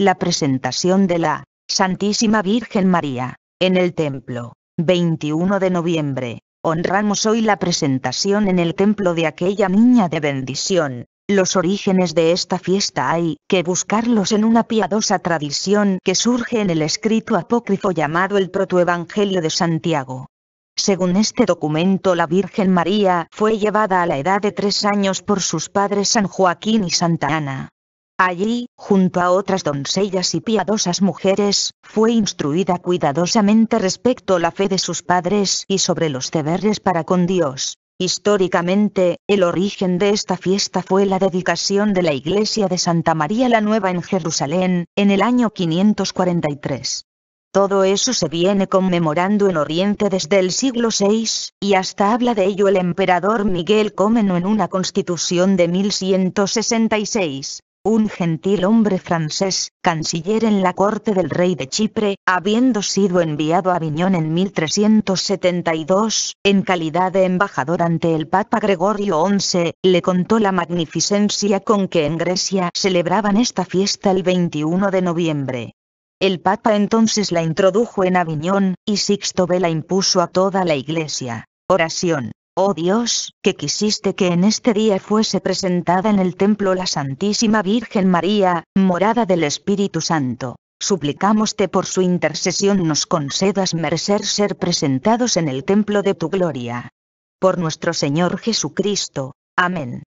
la presentación de la Santísima Virgen María, en el templo, 21 de noviembre, honramos hoy la presentación en el templo de aquella niña de bendición. Los orígenes de esta fiesta hay que buscarlos en una piadosa tradición que surge en el escrito apócrifo llamado el Protoevangelio de Santiago. Según este documento la Virgen María fue llevada a la edad de tres años por sus padres San Joaquín y Santa Ana Allí, junto a otras doncellas y piadosas mujeres, fue instruida cuidadosamente respecto a la fe de sus padres y sobre los deberes para con Dios. Históricamente, el origen de esta fiesta fue la dedicación de la iglesia de Santa María la Nueva en Jerusalén, en el año 543. Todo eso se viene conmemorando en Oriente desde el siglo VI, y hasta habla de ello el emperador Miguel Comeno en una constitución de 1166 un gentil hombre francés, canciller en la corte del rey de Chipre, habiendo sido enviado a Aviñón en 1372, en calidad de embajador ante el Papa Gregorio XI, le contó la magnificencia con que en Grecia celebraban esta fiesta el 21 de noviembre. El Papa entonces la introdujo en Aviñón, y Sixto V la impuso a toda la Iglesia. Oración. Oh Dios, que quisiste que en este día fuese presentada en el templo la Santísima Virgen María, morada del Espíritu Santo. Suplicámoste por su intercesión nos concedas merecer ser presentados en el templo de tu gloria. Por nuestro Señor Jesucristo. Amén.